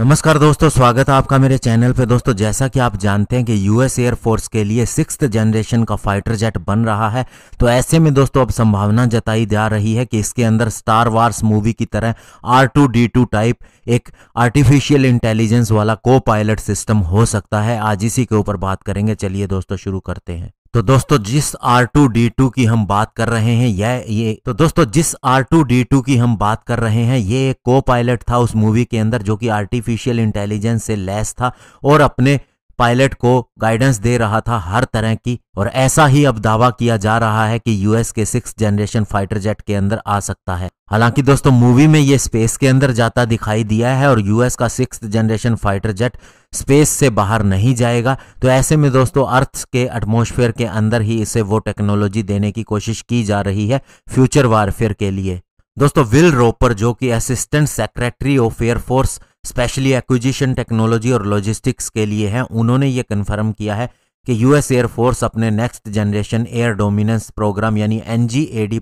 नमस्कार दोस्तों स्वागत है आपका मेरे चैनल पे दोस्तों जैसा कि आप जानते हैं कि यूएस एयरफोर्स के लिए सिक्स जनरेशन का फाइटर जेट बन रहा है तो ऐसे में दोस्तों अब संभावना जताई जा रही है कि इसके अंदर स्टार वार्स मूवी की तरह R two D two type एक आर्टिफिशियल इंटेलिजेंस वाला को पायलट सिस्टम हो सकता है आज इसी के ऊपर बात करेंगे चलिए दोस्तों शुरू करते हैं तो दोस्तों जिस आर टू डी टू की हम बात कर रहे हैं यह ये तो दोस्तों जिस आर टू डी टू की हम बात कर रहे हैं ये एक को पायलट था उस मूवी के अंदर जो कि आर्टिफिशियल इंटेलिजेंस से लैस था और अपने पायलट को गाइडेंस दे रहा था हर तरह की और ऐसा ही अब दावा किया जा रहा है कि यूएस के सिक्स जनरेशन फाइटर जेट के अंदर आ सकता है हालांकि दोस्तों मूवी में ये स्पेस के अंदर जाता दिखाई दिया है और यूएस का six generation fighter jet space से बाहर नहीं जाएगा तो ऐसे में दोस्तों अर्थ के एटमोसफेयर के अंदर ही इसे वो टेक्नोलॉजी देने की कोशिश की जा रही है फ्यूचर वारफेयर के लिए दोस्तों विल रोपर जो कि assistant secretary of air force specially acquisition technology और लॉजिस्टिक्स के लिए हैं उन्होंने ये कन्फर्म किया है कि यूएस एयरफोर्स अपने next generation air dominance program यानी एन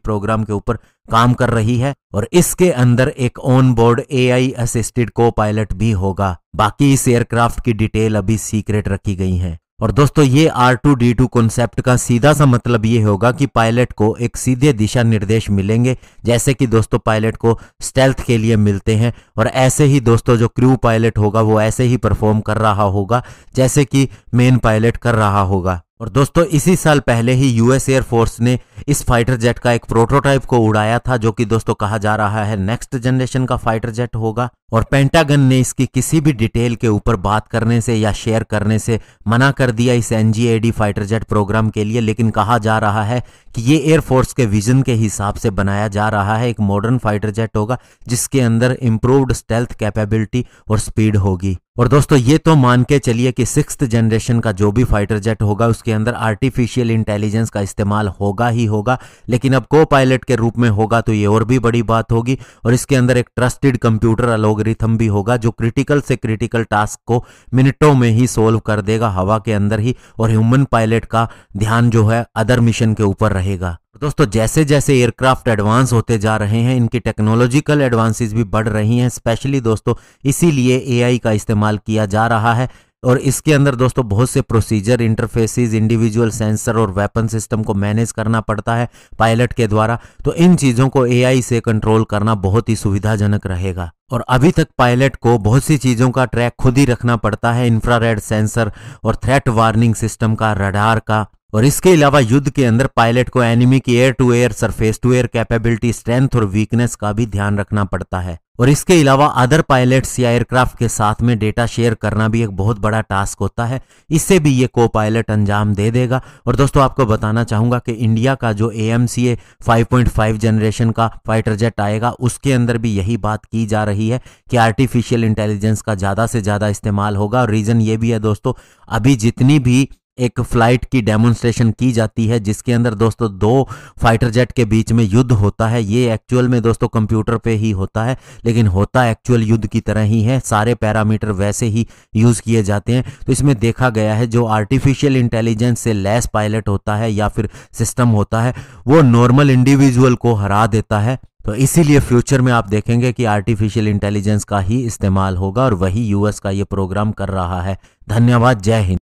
प्रोग्राम के ऊपर काम कर रही है और इसके अंदर एक on board A assisted copilot भी होगा बाकी इस एयरक्राफ्ट की डिटेल अभी सीक्रेट रखी गई है और दोस्तों ये R two D two concept का सीधा सा मतलब ये होगा कि पायलट को एक सीधे दिशा निर्देश मिलेंगे जैसे कि दोस्तों पायलट को स्टेल्थ के लिए मिलते हैं और ऐसे ही दोस्तों जो क्रू पायलट होगा वो ऐसे ही परफॉर्म कर रहा होगा जैसे कि मेन पायलट कर रहा होगा और दोस्तों इसी साल पहले ही यूएस एयरफोर्स ने इस फाइटर जेट का एक प्रोटोटाइप को उड़ाया था जो कि दोस्तों कहा जा रहा है नेक्स्ट जनरेशन का फाइटर जेट होगा और पेंटागन ने इसकी किसी भी डिटेल के ऊपर बात करने से या शेयर करने से मना कर दिया इस एनजीएडी फाइटर जेट प्रोग्राम के लिए लेकिन कहा जा रहा है कि ये एयरफोर्स के विजन के हिसाब से बनाया जा रहा है एक मॉडर्न फाइटर जेट होगा जिसके अंदर इम्प्रूव्ड स्टेल्थ कैपेबिलिटी और स्पीड होगी और दोस्तों ये तो मान के चलिए कि सिक्स जनरेशन का जो भी फाइटर जेट होगा उसके अंदर आर्टिफिशियल इंटेलिजेंस का इस्तेमाल होगा ही होगा लेकिन अब को पायलट के रूप में होगा तो ये और भी बड़ी बात होगी और इसके अंदर एक ट्रस्टेड कंप्यूटर अलोगरिथम भी होगा जो क्रिटिकल से क्रिटिकल टास्क को मिनटों में ही सोल्व कर देगा हवा के अंदर ही और ह्यूमन पायलट का ध्यान जो है अदर मिशन के ऊपर रहेगा दोस्तों जैसे जैसे एयरक्राफ्ट एडवांस होते जा रहे हैं इनकी टेक्नोलॉजिकल एडवांसेस भी बढ़ रही हैं स्पेशली दोस्तों इसीलिए एआई का इस्तेमाल किया जा रहा है और इसके अंदर दोस्तों बहुत से प्रोसीजर इंटरफेसेस इंडिविजुअल सेंसर और वेपन सिस्टम को मैनेज करना पड़ता है पायलट के द्वारा तो इन चीज़ों को एआई से कंट्रोल करना बहुत ही सुविधाजनक रहेगा और अभी तक पायलट को बहुत सी चीज़ों का ट्रैक खुद ही रखना पड़ता है इंफ्रारेड सेंसर और थ्रेट वार्निंग सिस्टम का रडार का और इसके अलावा युद्ध के अंदर पायलट को एनिमी की air to air surface to air capability strength और वीकनेस का भी ध्यान रखना पड़ता है और इसके अलावा अदर पायलट्स या एयरक्राफ्ट के साथ में डेटा शेयर करना भी एक बहुत बड़ा टास्क होता है इससे भी ये को पायलट अंजाम दे देगा और दोस्तों आपको बताना चाहूंगा कि इंडिया का जो A M C A five point five generation का फाइटर जेट आएगा उसके अंदर भी यही बात की जा रही है कि आर्टिफिशियल इंटेलिजेंस का ज़्यादा से ज़्यादा इस्तेमाल होगा और रीज़न ये भी है दोस्तों अभी जितनी भी एक फ्लाइट की डेमोन्स्ट्रेशन की जाती है जिसके अंदर दोस्तों दो फाइटर जेट के बीच में युद्ध होता है ये एक्चुअल में दोस्तों कंप्यूटर पे ही होता है लेकिन होता एक्चुअल युद्ध की तरह ही है सारे पैरामीटर वैसे ही यूज़ किए जाते हैं तो इसमें देखा गया है जो आर्टिफिशियल इंटेलिजेंस से लेस पायलट होता है या फिर सिस्टम होता है वो नॉर्मल इंडिविजुअल को हरा देता है तो इसीलिए फ्यूचर में आप देखेंगे कि आर्टिफिशियल इंटेलिजेंस का ही इस्तेमाल होगा और वही यूएस का ये प्रोग्राम कर रहा है धन्यवाद जय हिंद